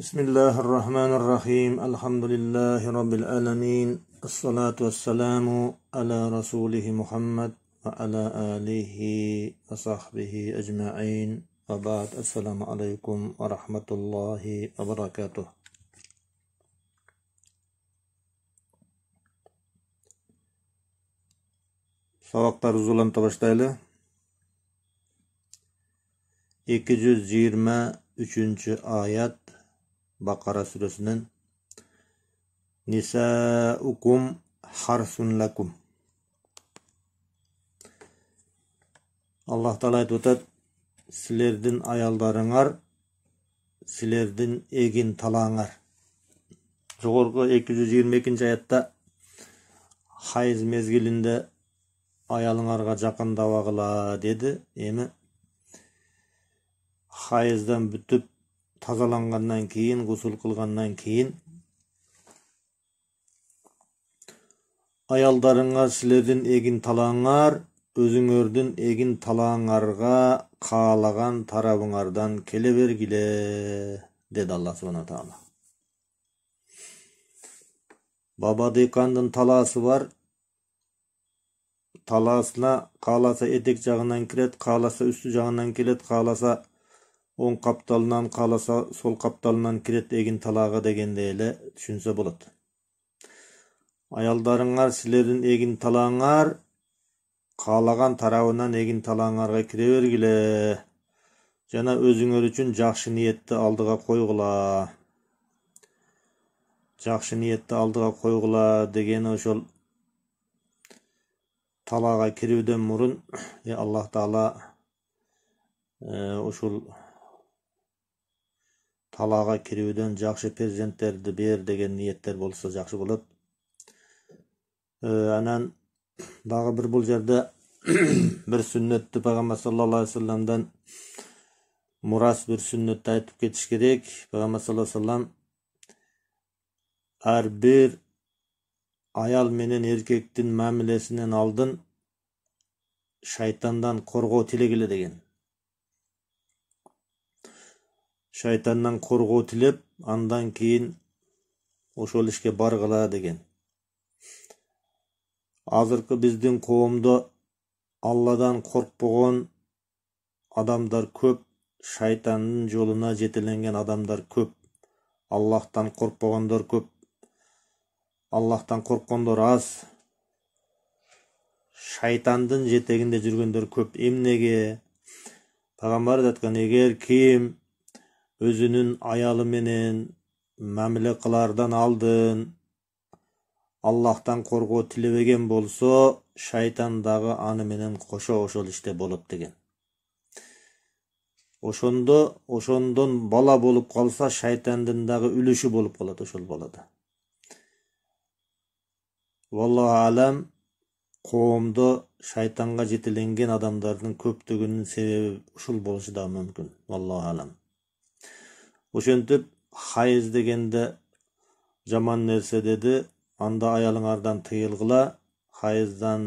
بسم الله الرحمن الرحيم الحمد لله رب العالمين الصلاة والسلام على رسوله محمد وعلى آله وصحبه أجمعين وبعد السلام عليكم ورحمة الله وبركاته Сабактар узуланта баштайлы. 223 آيات бақара сүресінен Нисаукум harsun lakum. Allah Teala айтып отады сілердің аялдарыңар сілердің егін талаңар жоғырғы 222 аятта хайыз мезгілінде аялыңарға давағыла деді емі хайыздан бүтіп тазаланғаннан кейін ғұсыл қылғаннан кейін аялдарыңа сілердің егін талаңар өзіңердің егін талаңарға қалаған тарабыңардан келе бергіле деді алла субхана тағала баба диқандың таласы бар таласына қаласа етек жағынан кіреді қаласа үсті жағынан келет, қаласа оң қапталынан қаласа, сол қапталынан кирет егін талағы дегенде эле түшүнсө болот аялдарыңар сілердің егін талаңар қалаған тарауынан егін талаңарға кіре бергиле жана өзүңөр үчүн жакшы ниетти алдыға койгула жакшы ниетти алдыга койгула дегени ошол кіруден мұрын е э, аллах таала ушул э, талаға кіруден жақсы перзенттерди бер деген ниеттер болса жақсы болады анан дагы бір бұл жерде бір сүннетті пайғамбар саллаллаху алейхи вассаламдан мурас бір сүннөттү айтып кетиш керек пайгамбар саллаллаху алейхи вассалам аял менен еркектің мәмілесінен алдын шайтандан коргоо тилегиле деген шайтандан коргоо тилеп андан кийин ошол ишке баргыла деген азыркы биздин коомдо алладан коркпогон адамдар көп шайтандын жолуна жетеленген адамдар көп аллахтан коркпогондор көп аллахтан корккондор аз шайтандын жетегинде жүргөндөр көп эмнеге пайгамбарыбыз айткан эгер ким өзүнүн аялы менен мамиле қылардан алдын аллахтан коргоо тилебеген болсо шайтан аны менен қоша ошол иште болот деген ошондо ошондон бала болуп калса шайтандын дагы үлүшү болуп калат ошол балада валлаху алам коомдо шайтанга жетеленген адамдардын көптүгүнүн себеби ушул болушу да мүмкүн валлаху алам ошентип хайыз дегенде жаман нерсе деди анда аялыңардан тыйылгыла хайыздан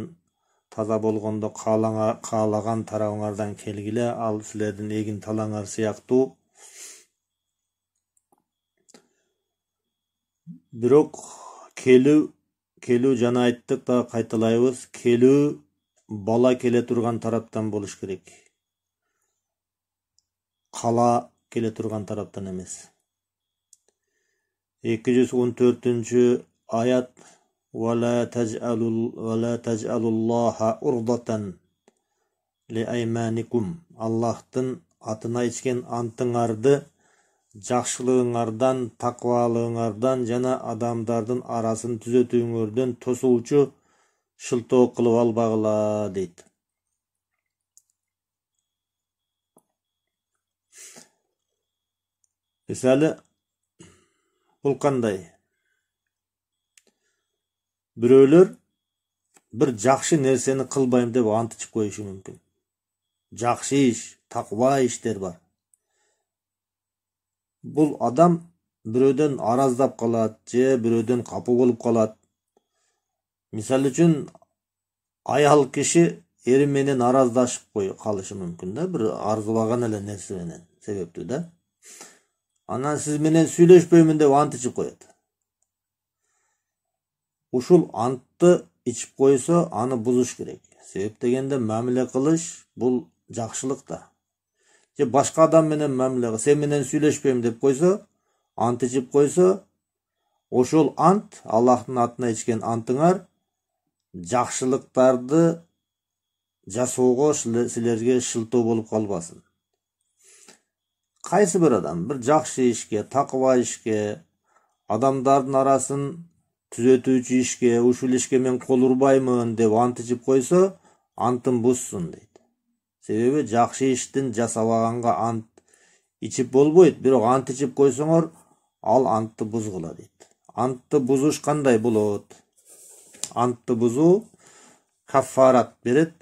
таза болгондо каалаган тарабыңардан келгиле ал силердин эгин талаңар сыяктуу бирок келүү келүү жана айттык дагы кайталайбыз келүү бала келе турган тараптан болуш керек кала келе тұрған тараптан емес 214 жүз он төртүнчү аят атына ичкен антыңарды жакшылыгыңардан тақуалығыңардан және адамдардың арасын түзөтүүңөрдөн тосуучу шылтоо кылып албагыла дейді мысалы бұл қандай біреулер бір жақсы нәрсені қылбаймын деп ант ішіп қоюшы мүмкін жақсы іш тақва іштер бар бұл адам біреуден араздап қалады же біреуден қапы болып қалады мысалы үшін аял кіші еріменен араздашып қой қалышы мүмкін да бір арзулаған әлі нәрсеменен себепті да анан сиз менен сүйлөшпөймүн деп ант ичип коет ушул антты ичип койсо аны бузуш керек себеп дегенде мамиле кылыш бул жакшылык да же башка адам менен мамиле сен менен сүйлөшпөйм деп койсо ант ичип койсо ошол ант аллахтын атына ичкен антыңар жакшылыктарды жасоого силерге шылтоо болуп калбасын қайсы бір адам бір жақсы ішке тақуа ишке адамдардың арасын түзетуші ішке ушул ішке мен қол деп ант ішіп қойса антын бұзсын дейді себебі жақсы иштин жасабаганга ант ичип болбойт бирок ант ичип койсоңор ал антты бұзғыла дейді. антты бузуш қандай болот антты бұзу каффарат береді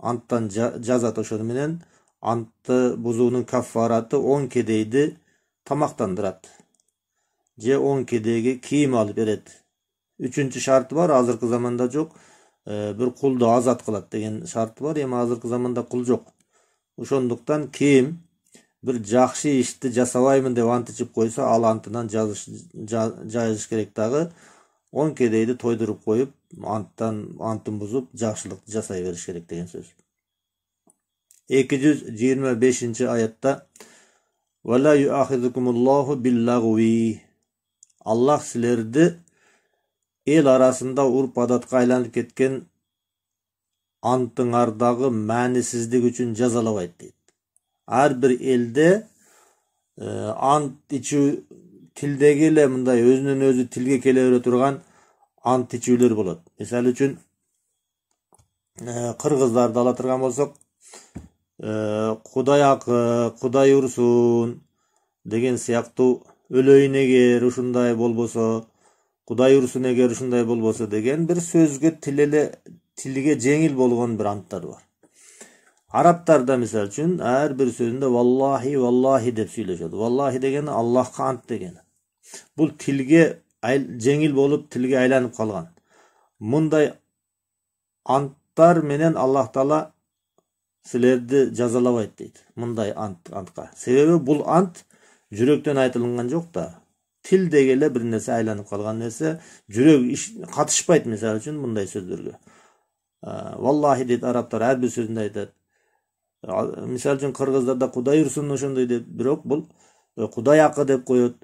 анттан жазат ошону менен антты бузуунун каффараты он кедейді тамактандырат же он кедейге кийим алып берет. үчүнчү шарты бар азыркы заманда жоқ ә, бір азат кылат деген шарты бар эми азыркы заманда құл жоқ ошондуктан ким бир жакшы ишти жасабаймын деп ант ичип койсо ал антынан жазыш жайылыш керек дагы он кедейди тойдуруп коюп анттан антын бузуп жакшылыкты жасай бериш керек деген сөз 225 жүз жиырма бесінші аятта аллах сілерді ел арасында arasında адатқа айланып кеткен антыңардағы мәнісіздік үшін жазалабайды дейді әрбір елде ә, ант ичу тілдегі эле мындай өзүнөн өзү тилге келе бере турган ант ичүүлөр болот мисалы үчүн кыргыздарды ала турган болсок Құдай ақы, Құдай урсун деген сияқты өлөйүн эгер ұшындай болбосо Құдай урсун эгер ұшындай болбосо деген бір сөзге тил тілге тилге болған болгон анттар бар арабтарда мысалы үчүн ар бир сөзүндө валлахи валлахи деп сөйлешеді валлахи деген Аллахқа ант деген Бұл тілге жеңіл болып, тілге айланып қалған мындай анттар менен аллах таала сілерді жазалабайт дейді мындай ант антқа себебі бұл ант жүректен айтылынған жоқ та тіл дегелі бір нәрсе нерсе айланып калган нерсе жүрөк катышпайт мисалы үчүн мындай сөздөргө валлахи дейді арабтар әрбір сөзінде айтады мысалы мисалы үчүн кыргыздарда кудай урсун ошондой деп бирок бұл құдай ақы деп қояды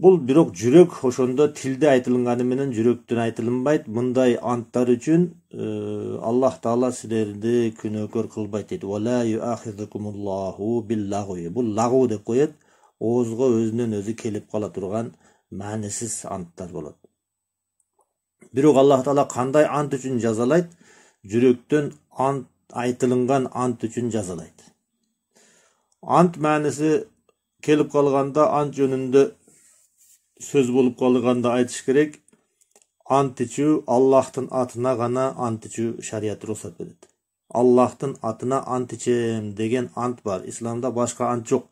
бул бирок жүрөк ошондо тилде айтылганы менен жүрөктөн айтылынбайт мындай анттар үчүн э, аллах таала силерди күнөөкөр кылбайт дейт бул лагу деп коет оозго өзүнөн өзү келип кала турган маанисиз анттар болот бирок аллах таала кандай ант үчүн жазалайт жүрөктөн ант айтылынган ант үчүн жазалайт ант мааниси келип калганда ант жөнүндө сөз болып қалғанда айтыш керек ант ічу аллахтың атына ғана ант ічу шариат рұқсат береді аллахтың атына ант ішем деген ант бар исламда басқа ант жоқ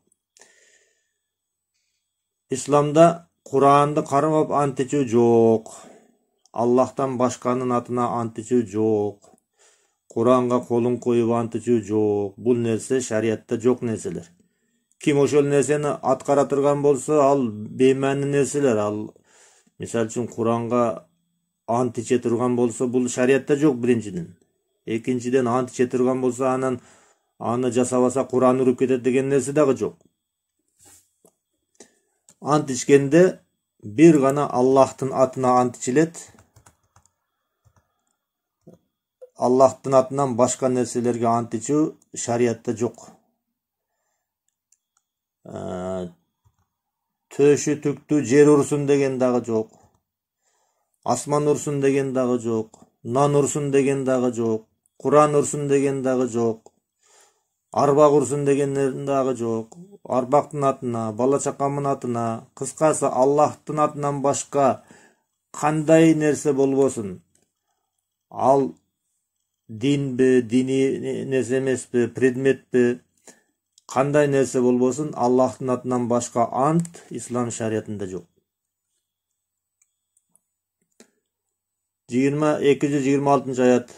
исламда құранды қарап ант ішу жоқ аллахтан басқаның атына ант ішу жоқ құранға қолын қойып ант ішу жоқ бұл нәрсе шариатта жоқ нәрселер ким ошол нерсени аткара турган болсо ал беймаани нерселер ал мисалы үчүн куранга ант иче турган болсо бул шариятта жок биринчиден экинчиден ант иче турган болсо анан аны жасабаса куран уруп кетет деген нерсе дагы жок ант ичкенде бир гана аллахтын атына ант ичилет аллахтын атынан башка нерселерге ант ичүү жоқ. жок төшү түктү жер урсун деген дагы жок асман урсун деген дагы жок нан урсун деген дагы жок куран урсун деген дагы жок арбак урсун деген дагы жок арбактын атына бала чакамдын атына кыскасы аллахтын атынан башка кандай нерсе болбосун ал динби диний нерсе эмеспи предметпи қандай нәрсе болбосын Аллахтың атынан башқа ант ислам шариятында жоқ жыйырма эки жүз жыйырма алтынчы аят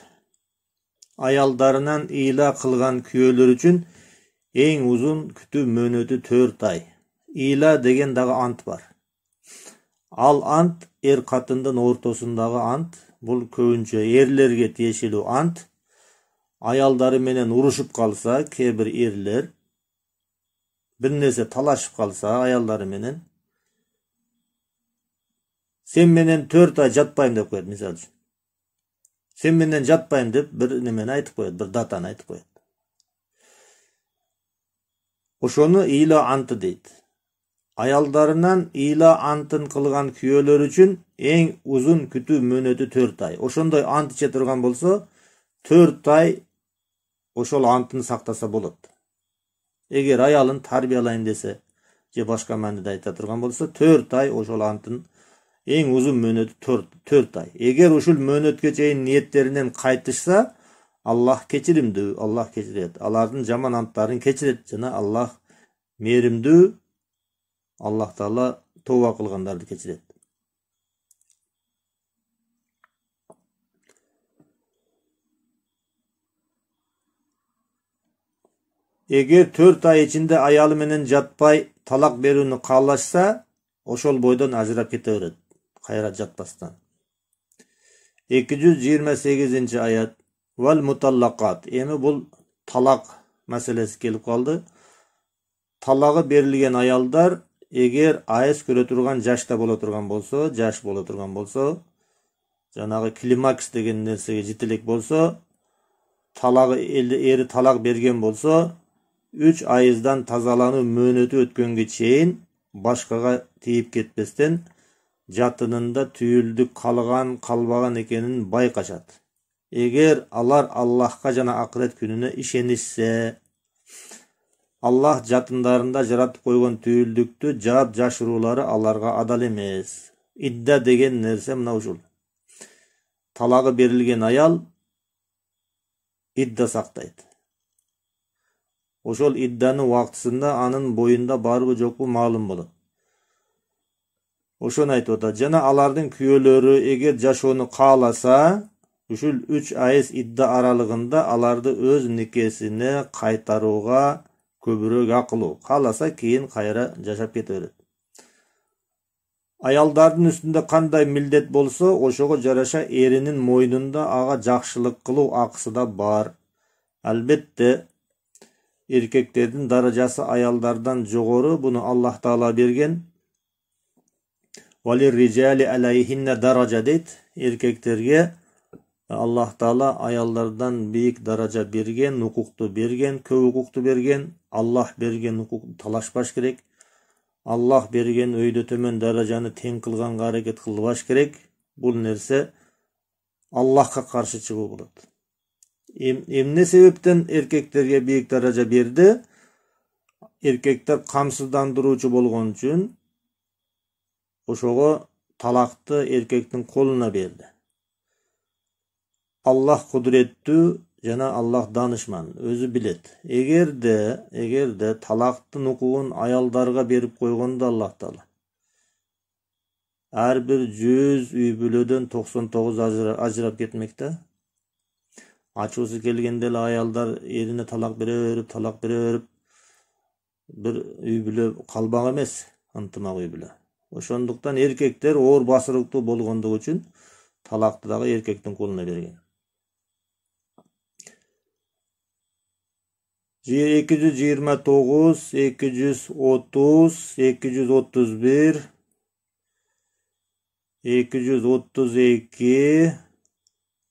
аялдарынан ыйла кылган күйөөлөр үчүн эң узун күтүү мөөнөтү төрт ай ыйла деген дагы ант бар ал ант ер катындын ортосундагы ант Бұл көбүнчө эрлерге тиешелүү ант аялдары менен урушуп калса кээ бир бір нәрсе талашып қалса аялдары менен сен менен төрт ай жатпаймын деп қояды мисалы үшін сен менен жатпаймын деп бір немені айтып қояды бір датаны айтып қояды ошону ыйла анты дейді аялдарынан ыйла антын қылған күйеулер үшін ең ұзын күту мөөнөтү төрт ай ошондой ант иче тұрған болса төрт ай ошол антын сақтаса болады Егер аялын тарбиялайын десе же башка мааниде айта турган болсо төрт ай ошол антын эң узун мөөнөтү төрт ай Егер ушул мөөнөткө чейин ниеттерінен кайтышса аллах кечиримдүү аллах кечирет алардын жаман анттарын кечирет жана аллах мерімді, аллах таала тоба кылгандарды кечирет эгер төрт ай ичинде аялы менен жатпай талак берүүнү каалашса ошол бойдон ажырап кете берет кайра жатпастан эки жүз жыйырма сегизинчи аят вал муталлакат эми бул талак маселеси келип калды талагы берилген аялдар эгер айыз көрө турган жашта боло турган болсо жаш боло турган болсо жанагы климакс деген нерсеге жете элек болсо талагы эри талак берген болсо үч айыздан тазалануу мөөнөтү өткөнгө чейин башкага тийип кетпестен жатынында түйүлдүк калган калбаган экенин байкашат эгер алар аллахка жана акырет күнүнө ишенишсе аллах жатындарында жаратып койгон түйүлдүктү жаап жашыруулары аларга адал эмес идда деген нерсе мына ушул талагы берилген аял идда сактайт ошол идданы убактысында анын боюнда барбы жокпу маалым болот ошону айтып атат жана алардын күйөөлөрү эгер жашоону кааласа ушул үч айыз идда аралыгында аларды өз никесине кайтарууга көбүрөөк акылуу кааласа кийин кайра жашап кете берет аялдардын үстүндө кандай милдет болсо ошого жараша эринин мойнунда ага жакшылык кылуу акысы да бар албетте еркектердің даражасы аялдардан жоғары бұны аллах таала берген даража дейді еркектерге аллах таала аялдардан биік даража берген укукту берген көп укукту берген аллах берген укукту талашпаш керек аллах берген өйдө төмен даражаны тең кылганга аракет кылбаш керек бұл нәрсе аллахқа қаршы чыгуу болот эмне себептен эркектерге бийик даража берди эркектер камсыздандыруучу болгон үчүн ошого талакты эркектин колуна берди аллах кудуреттүү жана аллах даанышман өзү билет эгерде эгерде талактын укугун аялдарга берип койгондо аллах таала ар бир жүз үй бүлөдөн токсон тогуз ажырап кетмек да ачуусу келгенде эле аялдар эрине талак бере берип талак бере берип бир үй бүлө калбак эмес ынтымак үй бүлө ошондуктан эркектер оор басырыктуу болгондугу үчүн талакты дагы эркектин колуна берген эки жүз жыйырма тогуз эки жүз отуз эки жүз отуз бир эки жүз отуз эки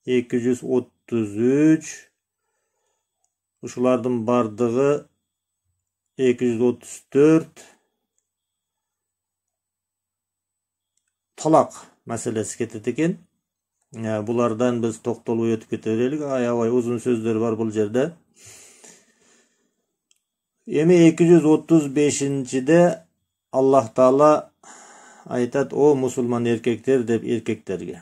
эки жүз 33 ушулардын бардығы 234 талақ мәселесі кетеді екен бұлардан біз тоқталу өтіп кете берелік аябай ұзын сөздер бар бұл жерде эми 235-де аллах таала айтат о мусулман еркектер деп еркектерге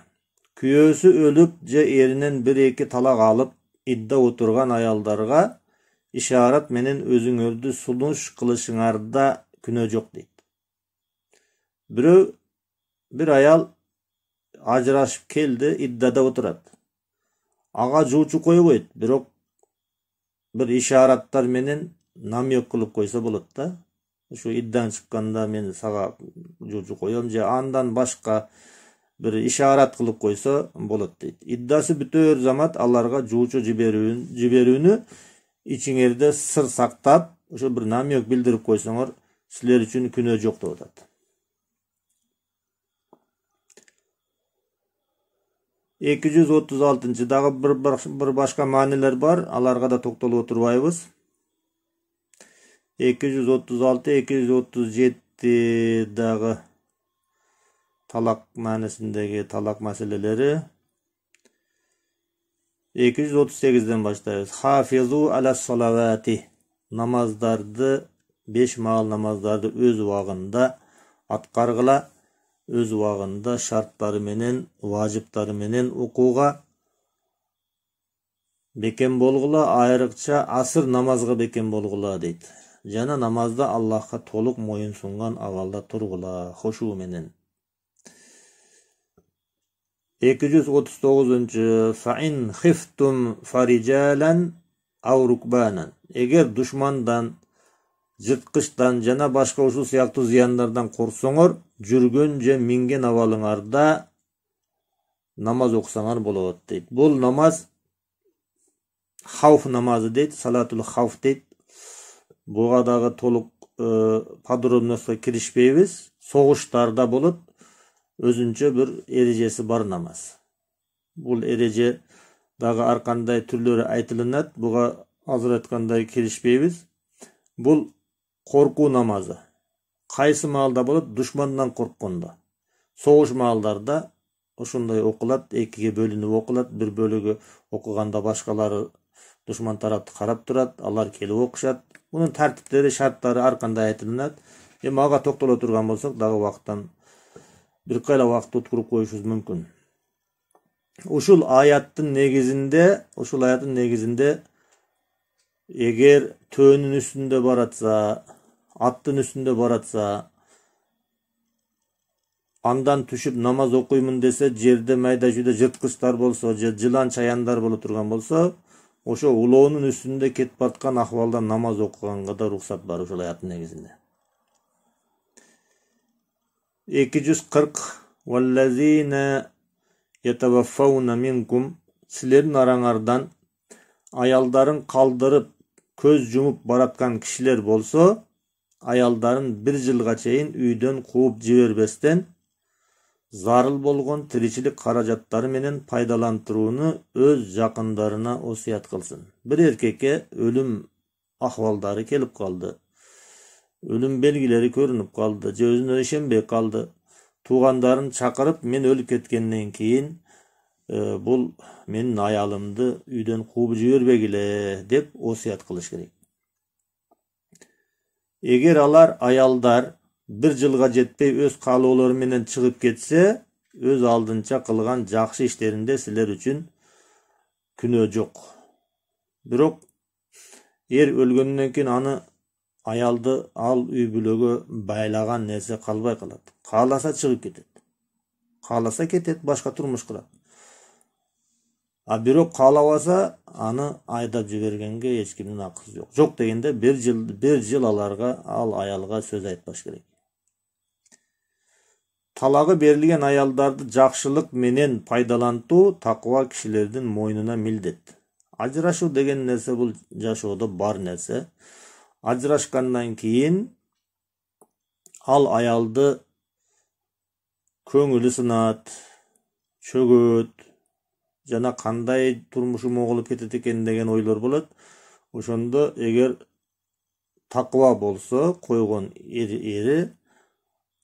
күйөөсү өліп же эринен бір екі талак алып идда отырған аялдарга ишарат менен өзүңөрдү сунуш кылышыңарда күнөө жок дейт бирөө бир аял ажырашып келди иддада отурат ага жуучу койбойт бирок бир ишараттар менен намек кылып койсо болот да ушу иддан чыкканда мен сага жуучу коем же андан башка бір ишарат қылып қойса болады дейді иддасы бүтөр замат аларға жуучу жиберүүнү ичиңерде сыр сактап ошо бір намек билдирип койсоңор силер үчүн күнөө жок деп атат эки жүз отуз алтынчы дагы бир башка маанилер бар аларга да токтолуп отурбайбыз эки жүз отуз алты эки жүз отуз жети дагы талақ мәнісіндегі талақ мәселелері 238-ден бастаймыз хафизу аля салавати намаздарды 5 мағыл намаздарды өз уағында атқарғыла өз уағында шарттарыменен менен оқуға бекем болғыла айрықша асыр намазға бекем болғыла дейді жана намазда аллахқа толық мойын ағалда авалда тұрғыла хошу менен 239 саин khiftum фарижалан ау егер жырткычтан жана башка ушул сыяктуу зыяндардан корксоңор жүргөн же минген абалыңарда намаз окусаңар болот дейт бул намаз хауф намазы дейт салатул хауф дейт буга дагы толук подробностко киришпейбиз согуштарда болот өзінше бір ережесі бар намаз бұл ереже дағы арқандай түрлері айтылынады бұға азыр айтқандай келіспейбіз бұл қорқу намазы қайсы малда болады душмандан қорыққанда соғыс малдарда ошондой оқылады екіге бөлініп оқылат, бір бөлігі оқығанда башқалары душман тарапты қарап тұрады алар келіп оқышат. бұның тәртіптері шарттары арқандай айтылынады эми ага токтоло турган болсок дагы убакыттан қайла уақыт уткуруп коюшубуз мүмкін. ушул аяттын негізінде, ушул аяттын негізінде, егер төөнүн үстүндө баратса аттың үстүндө баратса андан түшіп намаз окуймун десе жерде майда жүйдө жырткычтар болса, же жылан чаяндар боло турган болсо ошо улоонун үстүндө кетип бараткан акыбалда намаз окуганга да уруксат бар ушул аяттын негизинде 240 وَالَّذ۪ينَ يَتَوَفَّوْنَ минкум араңардан аялдарын аялдарын қалдырып көз жумуп бараткан кишилер болсо аялдарын бир жылга чейин үйдөн кууп жибербестен зарыл болгон тиричилик каражаттары менен пайдалантырууну өз жакындарына осуят кылсын бир эркекке өлүм ахвалдары келип калды өлім белгілері көрініп қалды же өзіне қалды туғандарын шақырып мен өліп кеткеннен кейін ә, бұл менің аялымды үйден қуып жібербегіле деп осыят қылыш керек егер алар аялдар бір жылға жетпей өз қалауларыменен шығып кетсе өз алдынша қылған жақсы іштерінде сілер үшін күнә жоқ бирок ер өлгеннен кейін аны аялды ал үй бүлөгө байлаган нерсе қалбай калат кааласа чыгып кетет. кааласа кетет, башка турмуш кылат а бирок каалабаса аны айдап эч кимдин акысы жоқ жок дегенде бир жыл бир жыл аларга ал аялга сөз айтпаш керек талагы берилген аялдарды жакшылык менен пайдалантуу такыба кишилердин мойнуна милдет ажырашуу деген нерсе бул жашоодо бар нерсе ажырашқаннан кейін ал аялды көңілі сынат шөгөт жана қандай турмушум моғылып кетет экен деген ойлар болот ошондо егер такыба болсо койгон эри ері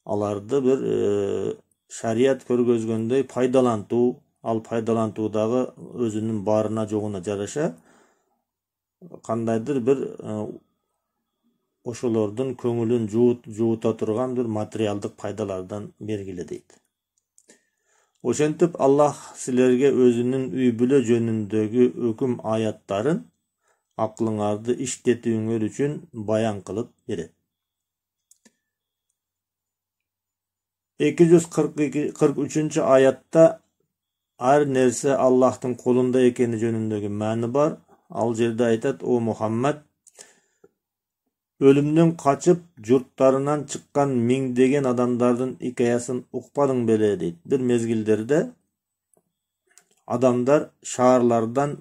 аларды бир э, шарият көргөзгөндөй пайдалантуу ал пайдалантуудагы өзүнүн барына жогуна жараша кандайдыр бир э, ошолордун көңүлүн жуута турган бир материалдык пайдалардан бергиле дейт ошентип аллах силерге өзүнүн үй бүлө жөнүндөгү өкүм аяттарын акылыңарды иштетүүңөр үчүн баян кылып берет эки жүз кырк үчүнчү аятта ар нерсе аллахтын колунда экени жөнүндөгү маани бар ал жерде айтат о мухаммад өлімнен қачып жұрттарынан шыққан меңдеген адамдардың хикаясын ұқпадың беле дейді бір мезгілдерде адамдар шаарлардан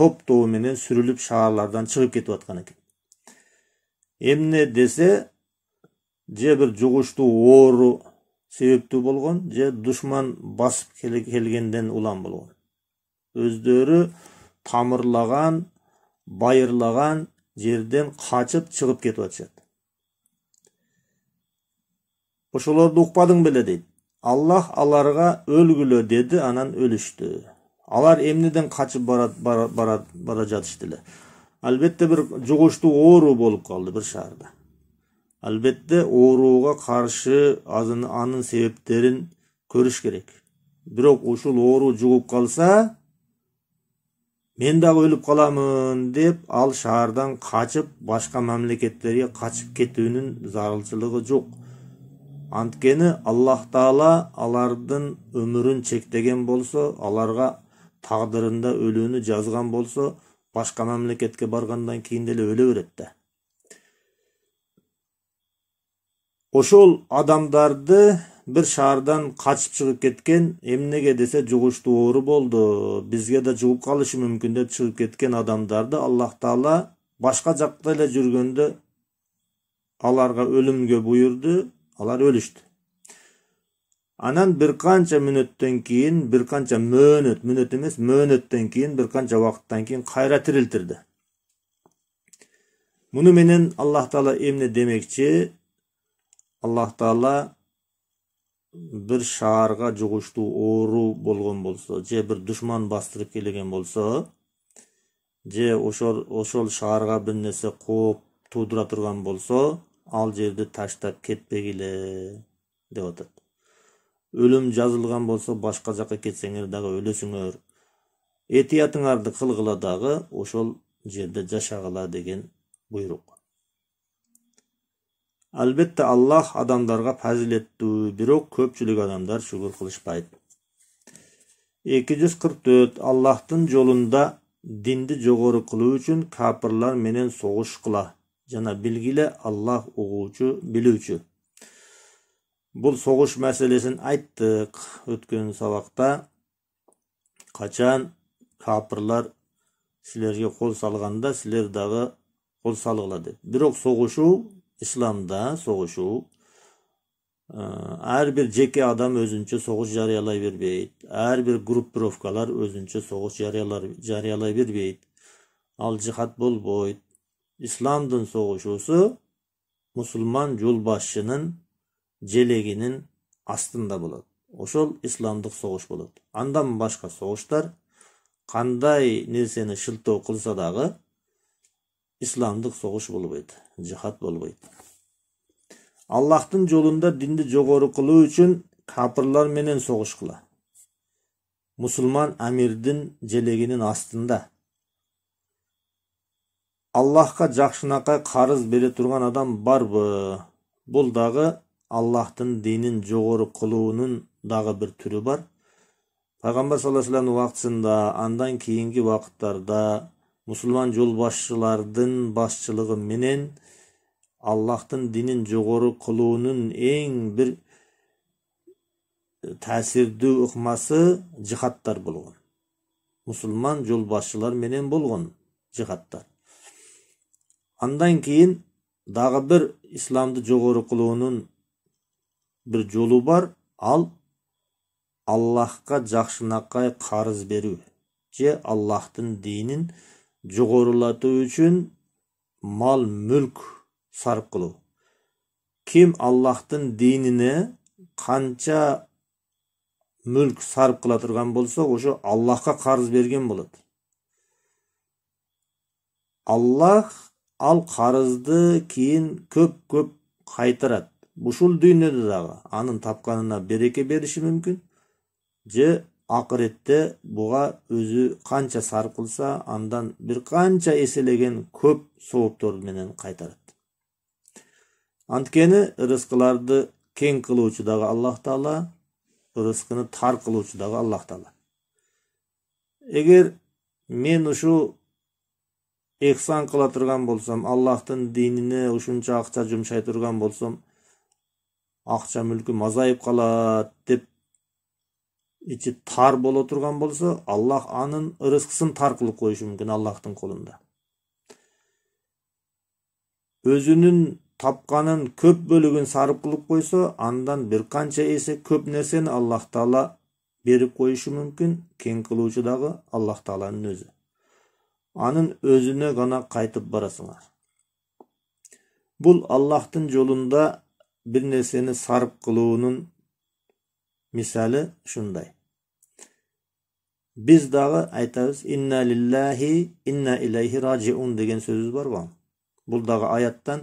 топ менен сүріліп шаарлардан шығып кетип жатқан екен эмне десе же бір жұғышты оору себепті болған же душман басып келгенден улам болған өздері тамырлаған байырлаған жерден қачып, шығып кетип атышат ошолорду укпадың беле дейді. аллах аларға өлгілі деді, анан өлүштү алар эмнеден качып бара, бара, бара, бара жатышты эле албетте бир жугуштуу оору болуп калды бир шаарда албетте ооруга каршы анын себептерін көрүш керек бирок ушул оору жугуп калса мен да өліп қаламын деп ал шаардан қачып башқа мамлекеттерге қачып кетуінің зарылшылығы жоқ анткені аллах тағала алардың өмірін чектеген болса аларға тағдырында өлуіні жазған болса башқа мамлекетке барғандан кейін деле өле береді да ошол адамдарды бір шаардан қачып шығып кеткен эмнеге десе жугуштуу оору болду бизге да жугуп калышы мүмкүн деп чыгып кеткен адамдарды аллах таала башка жакта эле жүргөндө аларга өлүмгө буйурду алар өлүштү анан бир канча мүнөттөн кийин бир канча мөөнөт мүнөт эмес мөөнөттөн кийин бир канча убакыттан кийин кайра тирилтирди муну менен аллах таала эмне демекчи аллах таала бир шаарга жугуштуу оору болгон болсо же бир душман бастырып келген болсо же ошол ошол шаарга бир нерсе кооп туудура турган болсо ал жерди таштап кетпегиле деп атат өлүм жазылган болсо башка жака кетсеңер дагы өлөсүңөр этиятыңарды кылгыла дагы ошол жерде жашагыла деген буйрук албетте аллах адамдарға пәзілеттуі бирок көпчілік адамдар шүгүр қылышпайды. 244. жүз аллахтын жолунда динди жогору кылуу үчүн капырлар менен соғыш қыла. жана билгиле аллах угуучу билүүчү Бұл согуш мәселесін айттық өткөн сабақта қачан капырлар силерге кол салганда силер дагы қол салгыла деп бирок согушуу Исламда islomda ар бир жеке адам өзүнчө согуш жарыялай бербейт ар бир группировкалар согуш жарыялай бербейт ал жихат болбойт исламдын согушуусу мусулман жолбашчынын желегинин астында болот ошол исламдык согуш болот андан башка согуштар кандай нерсени шылтоо кылса дагы исламдық соғыш болып еді жихад болып еді аллахтың жолында динді жоғары қылу үшін капырлар менен соғыш қыла мұсылман әмірдің желегінің астында аллахқа жақшынақа қарыз бере тұрған адам барбы бұл дағы аллахтың динін жоғары қылуының дағы бір түрі бар пайғамбар саллаллаху алейхи уақытында андан кейінгі уақыттарда мұсылман жолбасшылардың басшылығы менен аллахтын динин жогору кылуунун эң бир таасирдүү ыкмасы жихадтар болгон мусулман жолбашчылар менен болгон жихадтар андан кийин дагы бир исламды жогору кылуунун бир жолу бар ал аллахка жакшынакай карыз беру, же аллахтын динин жогорулатуу үчүн мал мүлк сарып қылу. ким аллахтын динине канча мүлк сарып кыла турган болсо ошо аллахка карыз берген болады. аллах ал қарызды кийин көп көп кайтарат ушул дүйнөдө дагы анын тапканына береке бериши мүмкін, же ақыретте бұға өзі қанша сарқылса, аңдан андан бір қанша еселеген көп менен қайтарады Анткені ырыскыларды кең кылуучу дагы аллах таала ырыскыны тар кылуучу дагы аллах таала Егер мен ұшу ихсан қыла тұрған болсам аллахтын дініне ушунча ақша жумшай тұрған болсам ақша мүлкүм азайып калат деп ичи тар боло турган болсо аллах анын ырыскысын тар кылып коюшу мүмкүн аллахтын колунда өзүнүн тапканын көп бөлүгүн сарып кылып койсо андан бир канча эсе көп нерсени аллах таала берип коюшу мүмкүн кең кылуучу дагы аллах тааланын өзү анын өзүнө гана кайтып барасыңар бул аллахтын жолунда бир нерсени сарп кылуунун мисалы шундай біз дағы айтамыз инна лиллахи инна илайхи ражиун деген сөз бар ғой бұл дағы аяттан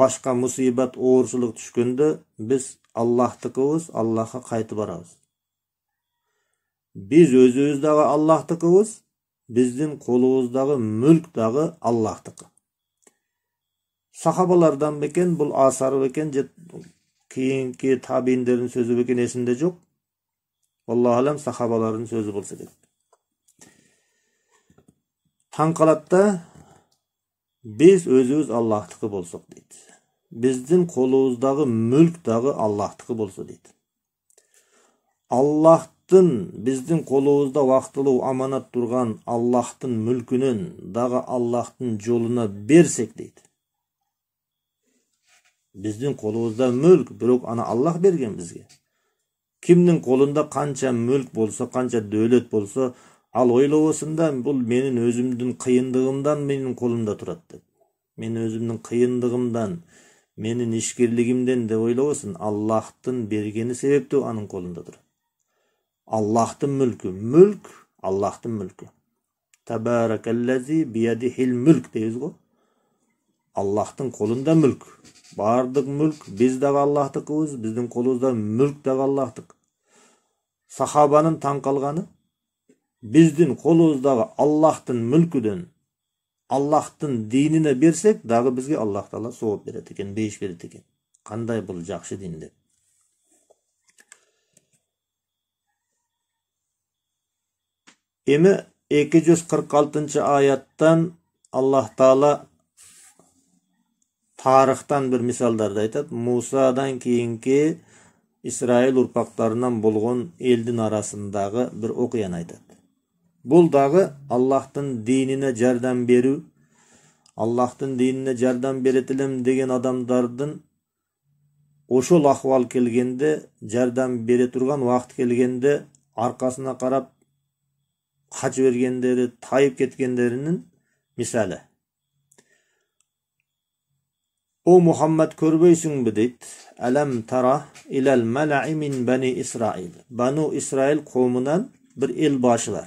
башқа мұсибат оғырсылық түскенде біз аллахтыкыбыз аллахқа қайтып барабыз біз өзіміз дағы аллахтыкыбыз біздің қолымыздағы мүлк дағы аллахтыкы сахабалардан бекен бұл асар бекен кейінгі табиндердің сөзі бекен есімде жоқ аллаху әлем сахабалардың сөзі болса керек таң қалады да біз өзіміз аллахтікі болсақ дейді біздің қолымыздағы мүлк дағы аллахтікі болса дейді аллахтың біздің қолымызда уақытылы аманат тұрған аллахтың мүлкінен дағы аллахтың жолына берсек дейді біздің қолымызда мүлк бирок ана аллах берген бізге кімнің қолында қанша мүлк болса қанша дөлет болса ал ойлап да бұл менің өзімдің қиындығымдан менің қолымда тұрады деп мен өзімнің қиындығымдан менің ешкерлігімден деп ойлабосын аллахтың бергені себепті оның қолында тұрады аллахтың мүлкі мүлк аллахтың мүлкі тәбәрәкәлләзи мүлк ғой аллахтың қолында мүлк бардық мүлк біз дағы аллахтық өз біздің қолымызда мүлк дағы аллахтық сахабаның таң қалғаны біздің қолымыздағы аллахтың мүлкіден аллахтың дініне берсек дағы бізге аллах тағала соғып береді екен бейіш береді екен қандай бұл жақсы дин деп емі эки жүз аяттан аллах тағала тарихтан бір мисалдарды айтады мусадан кейінгі исраил ұрпақтарынан болған елдің арасындағы бір оқиғаны айтады. Бұл дағы Аллахтың дініне жардам беру, Аллахтың дініне жардам беретілім деген адамдардың ошол акыбал келгенде жардам бере тұрған уақыт келгенде арқасына қарап качып бергендері, тайып кеткендерінің мисалы о мұхаммад көрбейсің бі дейді әләм тара иләл мәләи мин бәни исраил бану исраил қомынан бір ел башылар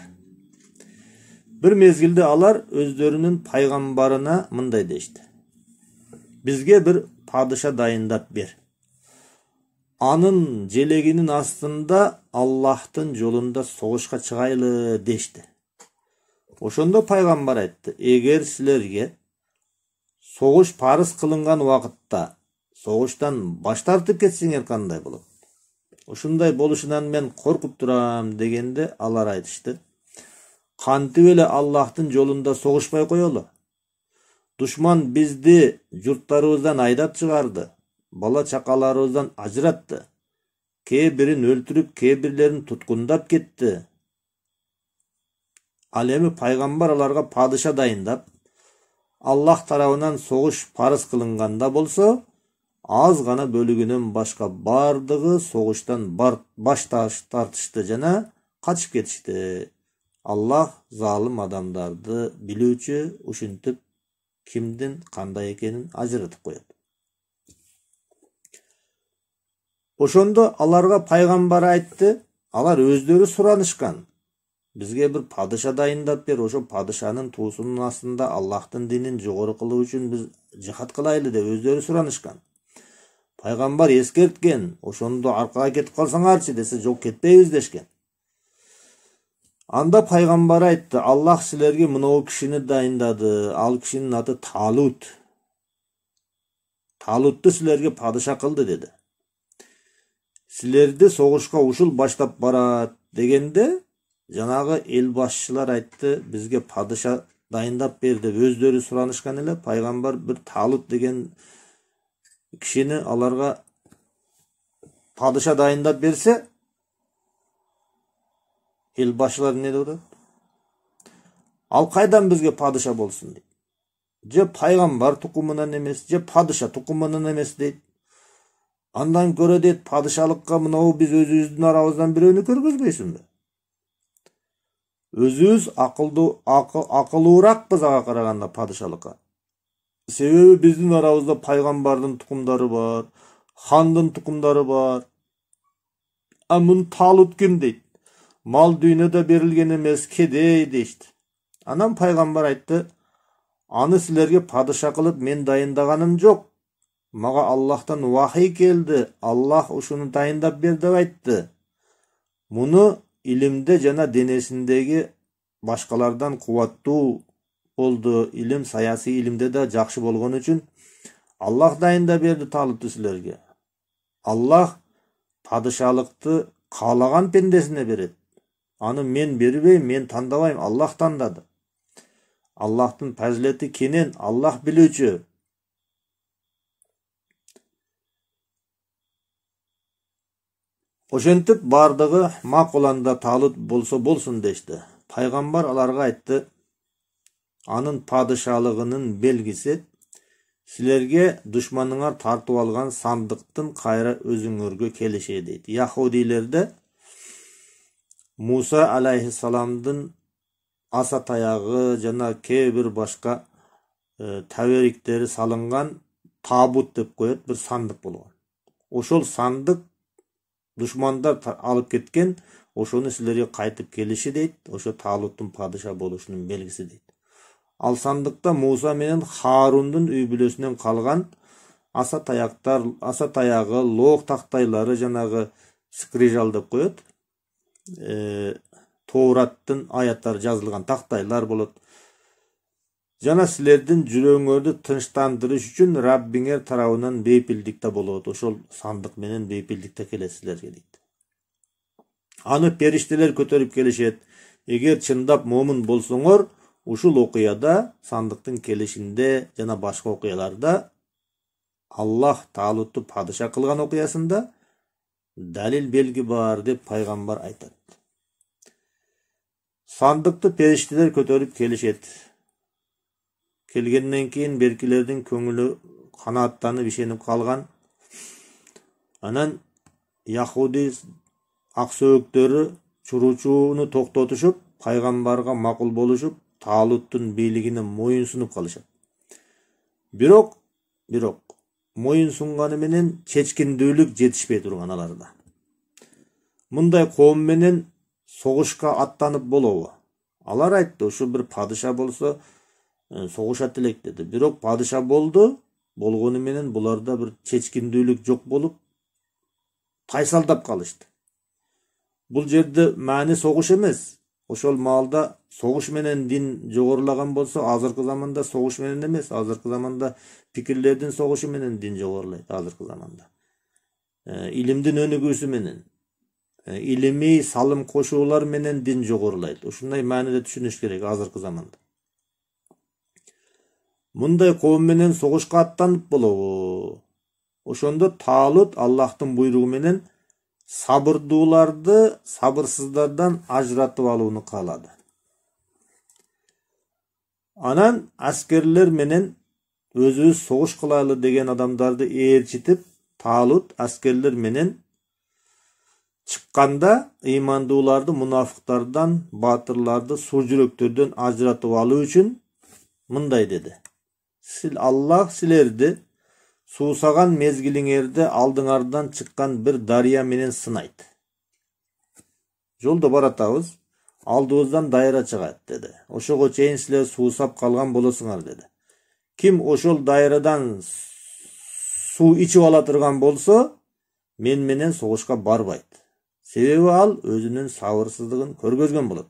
бір мезгілде алар өздерінің пайғамбарына мындай дешті бізге бір падыша дайындап бер Анын желегінің астында аллахтың жолында соғышқа шығайлы дешті ошондо пайғамбар айтты егер силерге соғыш парыз қылынған уақытта соғыштан баш тартып кетсеңер қандай болып ушундай болушунан мен қорқып тұрам дегенде алар айтышты кантип эле Аллахтың жолында соғышпай коелу душман бізді журттарыбыздан айдап шығарды. бала чакаларыбыздан ажыратты кээ бирин өлтүрүп кээ бирлерин туткундап кетти ал эми пайгамбар аларга падыша дайындап аллах тарабынан соғыш парыз кылынганда болсо аз гана бөлүгүнөн башка бардыгы согуштан баш тартышты жана качып кетишти аллах залым адамдарды билүүчү ушинтип кимдин кандай экенин ажыратып коет ошондо аларга пайгамбар айтты алар өздөрү суранышкан бізге бір падыша дайындап бер ошо падышанын туусунун астында аллахтын динин жогору кылуу үчүн биз жихад кылайлы деп өздөрү суранышкан пайгамбар эскерткен ошондо аркага кетип калсаңарчы десе жок кетпейбиз дешкен анда пайгамбар айтты аллах силерге мынау кишини дайындады ал кишинин аты талут талутту силерге падыша кылды деди силерди согушка ушул баштап барат дегенде Жаңағы ел басшылар айтты бізге падыша дайындап бер деп өздері суранышкан эле пайғамбар бір талып деген кішені аларға падыша дайындап берсе ел басшылары не деп ал қайдан бізге падыша болсын, дейді. же пайғамбар тұқымынан емес, же падыша тұқымынан емес, дейді. андан көрі дейді, падышалыққа мынау биз өзүбүздүн арабыздан бирөөнү көргөзбөйсүңбү өз өз ақылды ақы, ақылурақпыз аға қарағанда падышалыққа себебі біздің арамызда пайғамбардың тұқымдары бар хандың тұқымдары бар а мұны талут кім дейді мал дүйнө да берілген емес кедей дейді анан пайғамбар айтты аны сілерге падыша қылып мен дайындағаным жоқ маға аллахтан уахи келді аллах ушуну дайындап бер деп айтты мұны илимде жана денесиндеги башкалардан кубаттуу болду илим саясий илимде да жакшы болгон үчүн аллах дайында берди талып силерге аллах падышалыкты каалаган пендесине берет аны мен бербейм мен тандабайм аллах тандады аллахтын пазилети кенен аллах билүүчү ошентип бардығы макуланда талыт болсо болсун дешти пайгамбар аларга айтты анын падышалыгынын белгиси силерге душманыңар тартып алған сандықтың қайра өзіңерге келіше дейді яхудийлерде муса саламдың аса таяғы жана кейбір башқа э, тәверіктері салынған табут деп коет бір сандық болған ошол сандық душмандар алып кеткен ошону силерге кайтып келиши дейт ошо таалуттун падыша болушунун белгиси дейт ал сандыкта муса менен харундун үй бүлөсүнөн калган аса таяктар аса таягы лоок тактайлары жанагы скрижал деп коет тоораттын аяттары жазылган тактайлар болот жана силердин жүрөгүңөрдү тынчтандырыш үчүн раббиңер тарабынан бейпилдикте болот ошол сандык менен бейпилдикте келет силерге дейт аны периштелер көтөрүп келишет эгер чындап момун болсоңор ушул окуяда сандыктын келишинде жана башка окуяларда аллах таалутту падыша кылган окуясында далил белги бар деп пайгамбар айтат сандыкты периштелер көтөрүп келишет келгеннен кейін беркілердің көңілі қанаттанып ишеніп қалған анан яхуди аксөөктөрү чуручууну токтотушуп пайгамбарга макул болушуп таалуттун бийлигине моюнсунуп калышат бирок бирок моюнсунганы менен чечкиндүүлүк жетишпей турган аларда мындай коом менен согушка аттанып болобу алар айтты ушу бир падыша болсо согушат элек деди бирок падыша болду болгону менен буларда бир чечкиндүүлүк жок болуп тайсалдап калышты бул жерде маани согуш эмес ошол маалда согуш менен дин жогорулаган болсо азыркы заманда согуш менен эмес азыркы заманда пикирлердин согушу менен дин жогорулайт азыркы заманда илимдин өнүгүүсү менен илимий салым кошуулар менен дин жогорулайт ушундай мааниде түшүнүш керек азыркы заманда мындай коом менен аттанып болобу ошондо таалут аллахтын буйругу менен сабырдууларды сабырсыздардан ажыратып алууну каалады анан аскерлер менен өзүбүз согуш кылалы деген адамдарды ээрчитип таалут аскерлер менен чыкканда ыймандууларды мунафыктардан батырларды суу жүрөктөрдөн ажыратып алуу үчүн мындай деди аллах силерди суусаган мезгилиңерде алдыңардан чыккан бір дарыя менен сынайт жолдо баратабыз алдыбыздан дайра чыгат деді ошого чейин силер суусап калган болосуңар деди ким ошол дайрадан суу ичип ала турган болсо мен менен согушка барбайт себеби ал өзүнүн сабырсыздыгын көргөзгөн болот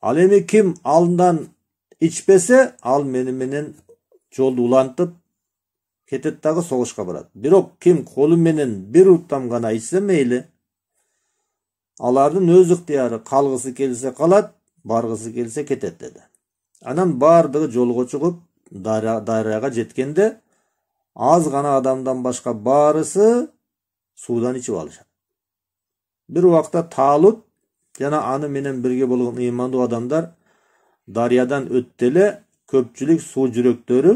ал эми ким алдан ичпесе ал мени менен жолду улантып кетет дагы согушка барат бирок ким колу менен бир уруптан гана ичсе мейли алардын өз ыктыяры калгысы келсе калат баргысы келсе кетет деди анан баардыгы жолго чыгып дарыяга жеткенде аз гана адамдан башка баарысы суудан ичип алышат бир убакта таалут жана аны менен бирге болгон ыймандуу адамдар дарыядан өттү эле көпчүлүк суу жүрөктөрү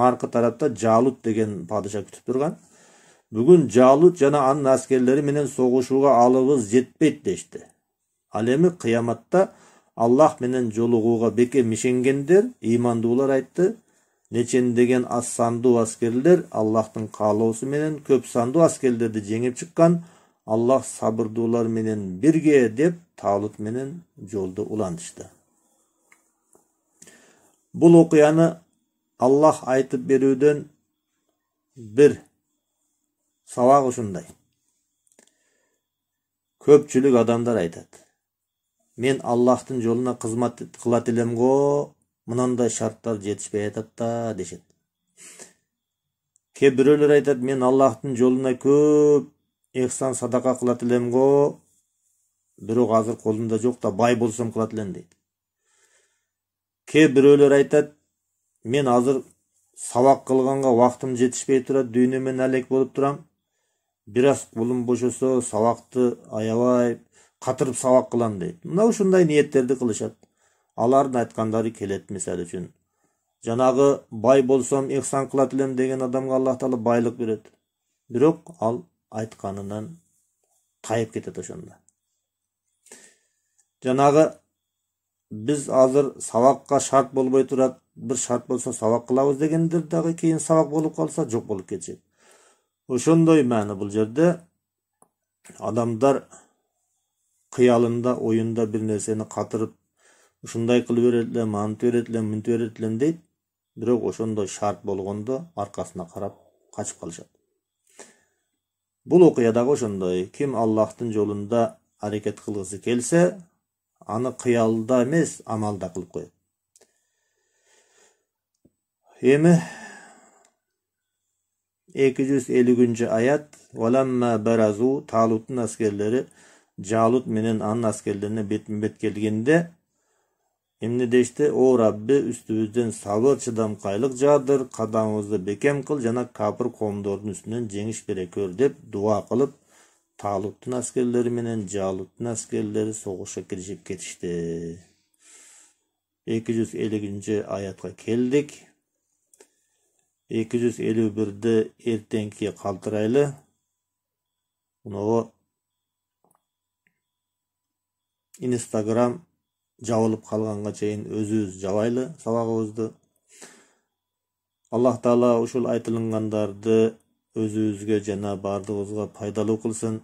наркы тарапта жалут деген падыша күтіп тұрған. Бүгін жалут жана анын аскерлери менен согушууга алыбыз жетпейт дешти ал эми кыяматта аллах менен жолугууга бекем ишенгендер ыймандуулар айтты нечендеген аз сандуу аскерлер аллахтын каалоосу менен көп сандуу аскерлерди жеңип чыккан аллах сабырдуулар менен бирге деп таалут менен жолду улантышты бұл оқияны аллах айтып беруден бір сабақ ұшындай көпчілік адамдар айтады мен аллахтың жолына қызмат қылат елем го мынандай шарттар жетишпей атат да дешеді кейбіреулер айтады мен аллахтың жолына көп ихсан садақа кылат элем го бирок азыр қолымда жоқ та бай болсам кылат элем дейді кей біреулер айтады мен азыр сабақ қылғанға уақытым жетішпей тұрады мен әлек болып тұрам, біраз қолым бошаса сабақты аялай қатырып сабақ қылам дейді мынау ұшындай ниеттерді қылышады алардың айтқандары келет мысалы үшін жаңағы бай болсам ихсан қылат деген адамға алла тағала байлық береді бирок ал айтқанынан тайып кетеді ошондо жанагы біз азыр сабаққа шарт болбой турат бір шарт болса сабақ қыламыз дегендер дағы кейін сабақ болып қалса жоқ болып кетеді ошондой мәні бұл жерде адамдар қиялында ойында бір нәрсені қатырып ушундай кылып береді элем антип берет элем мынтип берет элем дейт бирок ошондой шарт болғанда аркасына қарап качып калышат Бұл оқиғадағы ошондой Кім аллахтын жолында аракет қылғысы келсе аны қиялда емес амалда қылып қояды Емі эки жүз елугінші аят валамма баразу талуттың әскерлері, жалут менен анын әскерлеріне бетме бет келгенде эмне дешти о рабби үстүбүздөн сабыр чыдамкайлык жаадыр кадамыбызды бекем кыл жана капыр коомдордун үстүнөн жеңиш бере көр деп дуа кылып талуттың әскерлері менен жалуттың әскерлері соғышқа кірісіп кетишти 250 жүз аятқа келдік. 251-ді жүз элүү бирди эртеңкиге калтырайлы мынабу инстаграм жабылып калганга чейин өзүбүз жабайлы сабагыбызды аллах таала ушул айтылгандарды өз өзіге жана бардыгыбызга пайдалуу кылсын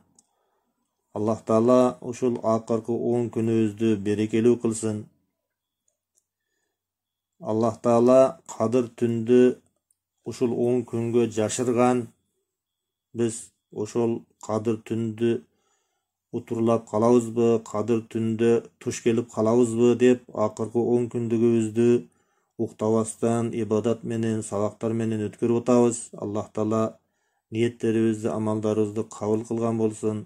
аллах таала ушул акыркы он күнүбүздү берекелүү кылсын аллах таала кадыр түндү ушул он күнгө жашырган биз ошол кадыр түндү утурлап калабызбы кадыр түндө туш келип калабызбы деп акыркы он күндүгүбүздү уктабастан ибадат менен сабактар менен өткөрүп атабыз аллах таала niyatlarimizni amallarimizni qabul qilgan bo'lsin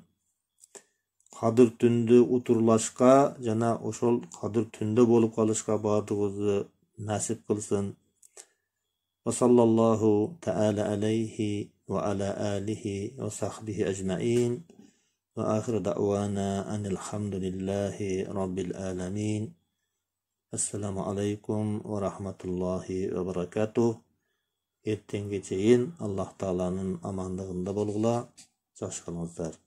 qadr tundi o'tirlashga yana o'shal qadr tunda bo'lib qolishga borlig'imizni nasib qilsin va sallallohu taala alayhi va ala alihi va sahbihi ajmain va axir davana anil hamdulillahi robbil alamin assalomu alaykum va rahmatullohi va barakatuh ertenге чейин аллах тааланын амандығында болгула жашаңыздар